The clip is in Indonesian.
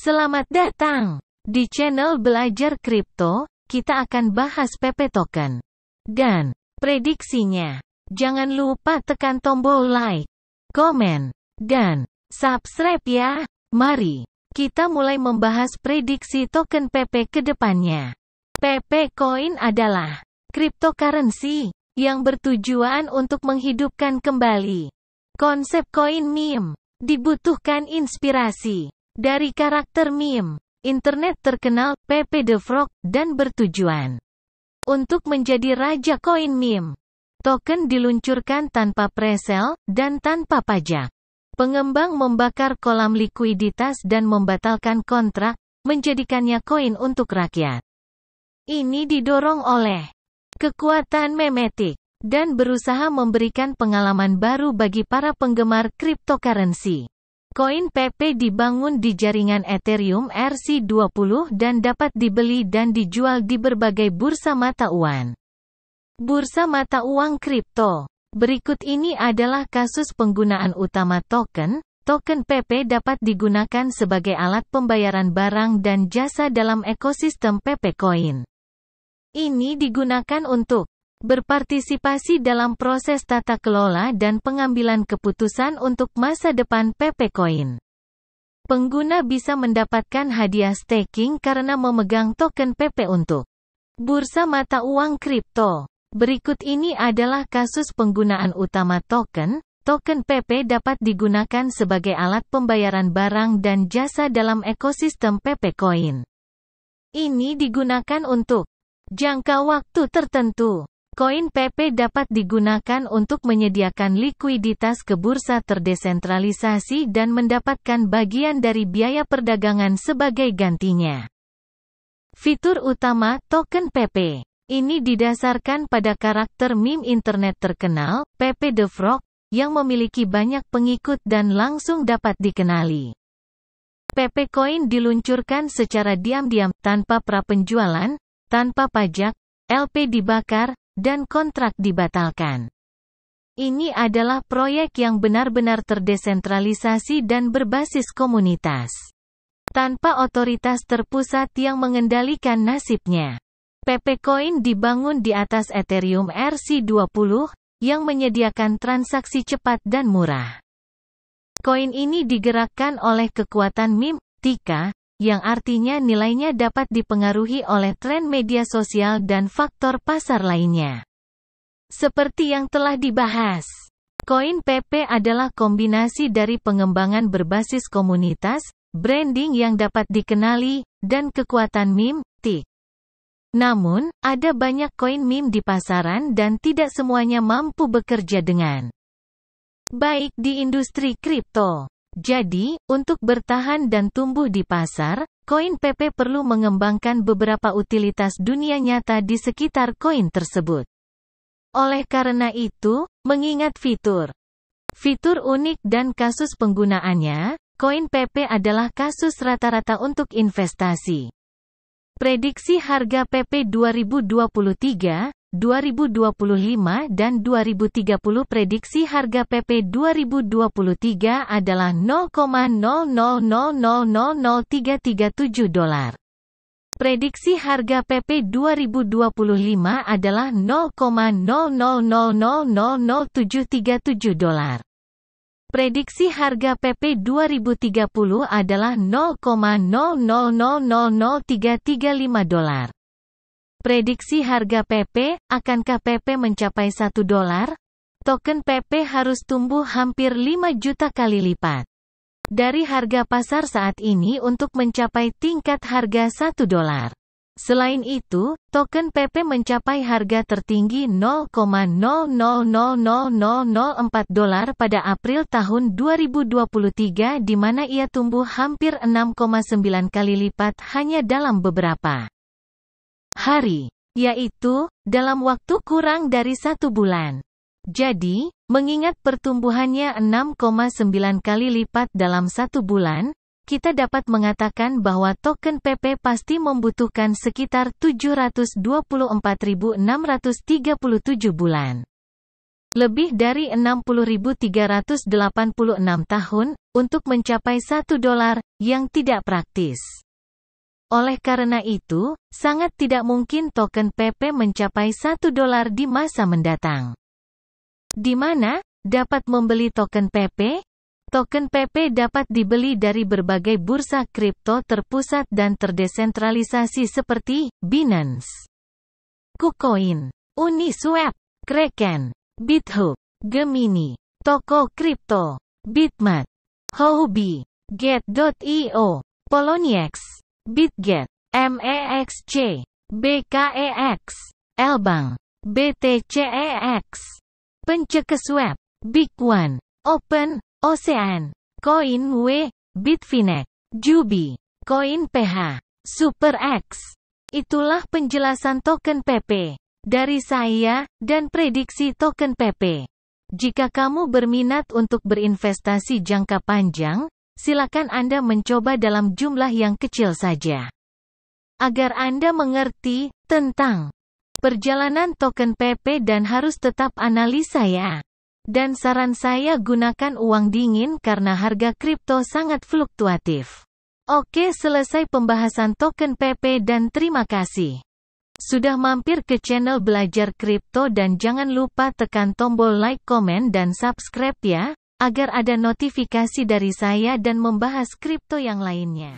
Selamat datang di channel Belajar Kripto. Kita akan bahas PP token dan prediksinya. Jangan lupa tekan tombol like, komen, dan subscribe ya. Mari kita mulai membahas prediksi token PP ke depannya. PP Coin adalah cryptocurrency yang bertujuan untuk menghidupkan kembali konsep koin meme. Dibutuhkan inspirasi dari karakter meme, internet terkenal Pepe the Frog, dan bertujuan untuk menjadi raja koin meme. Token diluncurkan tanpa presel dan tanpa pajak. Pengembang membakar kolam likuiditas dan membatalkan kontrak, menjadikannya koin untuk rakyat. Ini didorong oleh kekuatan memetik dan berusaha memberikan pengalaman baru bagi para penggemar cryptocurrency. Koin PP dibangun di jaringan Ethereum RC20 dan dapat dibeli dan dijual di berbagai bursa mata uang. Bursa mata uang kripto. Berikut ini adalah kasus penggunaan utama token. Token PP dapat digunakan sebagai alat pembayaran barang dan jasa dalam ekosistem PP Coin. Ini digunakan untuk berpartisipasi dalam proses tata kelola dan pengambilan keputusan untuk masa depan PP Coin. Pengguna bisa mendapatkan hadiah staking karena memegang token PP untuk bursa mata uang kripto. Berikut ini adalah kasus penggunaan utama token. Token PP dapat digunakan sebagai alat pembayaran barang dan jasa dalam ekosistem PP Coin. Ini digunakan untuk jangka waktu tertentu Koin PP dapat digunakan untuk menyediakan likuiditas ke bursa terdesentralisasi dan mendapatkan bagian dari biaya perdagangan sebagai gantinya. Fitur utama token PP ini didasarkan pada karakter meme internet terkenal, PP the Frog, yang memiliki banyak pengikut dan langsung dapat dikenali. PP Coin diluncurkan secara diam-diam, tanpa prapenjualan, tanpa pajak, LP dibakar, dan kontrak dibatalkan. Ini adalah proyek yang benar-benar terdesentralisasi dan berbasis komunitas. Tanpa otoritas terpusat yang mengendalikan nasibnya. PP Coin dibangun di atas Ethereum RC20, yang menyediakan transaksi cepat dan murah. Koin ini digerakkan oleh kekuatan MIM, TIKA, yang artinya nilainya dapat dipengaruhi oleh tren media sosial dan faktor pasar lainnya. Seperti yang telah dibahas, koin PP adalah kombinasi dari pengembangan berbasis komunitas, branding yang dapat dikenali, dan kekuatan meme, tik. Namun, ada banyak koin meme di pasaran dan tidak semuanya mampu bekerja dengan baik di industri kripto jadi, untuk bertahan dan tumbuh di pasar, koin PP perlu mengembangkan beberapa utilitas dunia nyata di sekitar koin tersebut. Oleh karena itu, mengingat fitur Fitur unik dan kasus penggunaannya, koin PP adalah kasus rata-rata untuk investasi. Prediksi harga PP 2023, 2025 dan 2030 prediksi harga PP 2023 adalah 0,00000337 dolar. Prediksi harga PP 2025 adalah 0,00000737 dolar. Prediksi harga PP 2030 adalah 0,0000335 dolar. Prediksi harga PP, akankah PP mencapai 1 dolar? Token PP harus tumbuh hampir 5 juta kali lipat dari harga pasar saat ini untuk mencapai tingkat harga 1 dolar. Selain itu, token PP mencapai harga tertinggi 0,0000004 dolar pada April tahun 2023 di mana ia tumbuh hampir 6,9 kali lipat hanya dalam beberapa hari, yaitu dalam waktu kurang dari satu bulan. Jadi, mengingat pertumbuhannya 6,9 kali lipat dalam satu bulan, kita dapat mengatakan bahwa token PP pasti membutuhkan sekitar 724.637 bulan. Lebih dari 60.386 tahun untuk mencapai 1 dolar yang tidak praktis. Oleh karena itu, sangat tidak mungkin token PP mencapai 1 dolar di masa mendatang. Di mana dapat membeli token PP? Token PP dapat dibeli dari berbagai bursa kripto terpusat dan terdesentralisasi seperti Binance, KuCoin, Uniswap, Kraken, BitHub, Gemini, Toko Kripto, Bitmat, Hobi, Get.io, Poloniex. Bitget, MEXC, BKEX, Elbang, BTCEX, Pencekeswap, Web, Big Open, Ocean, CoinW, Bitfinex, Jubi, CoinPH, SuperX. Itulah penjelasan token PP dari saya dan prediksi token PP. Jika kamu berminat untuk berinvestasi jangka panjang, silakan Anda mencoba dalam jumlah yang kecil saja. Agar Anda mengerti tentang perjalanan token PP dan harus tetap analisa ya. Dan saran saya gunakan uang dingin karena harga kripto sangat fluktuatif. Oke selesai pembahasan token PP dan terima kasih. Sudah mampir ke channel Belajar Kripto dan jangan lupa tekan tombol like, komen dan subscribe ya agar ada notifikasi dari saya dan membahas kripto yang lainnya.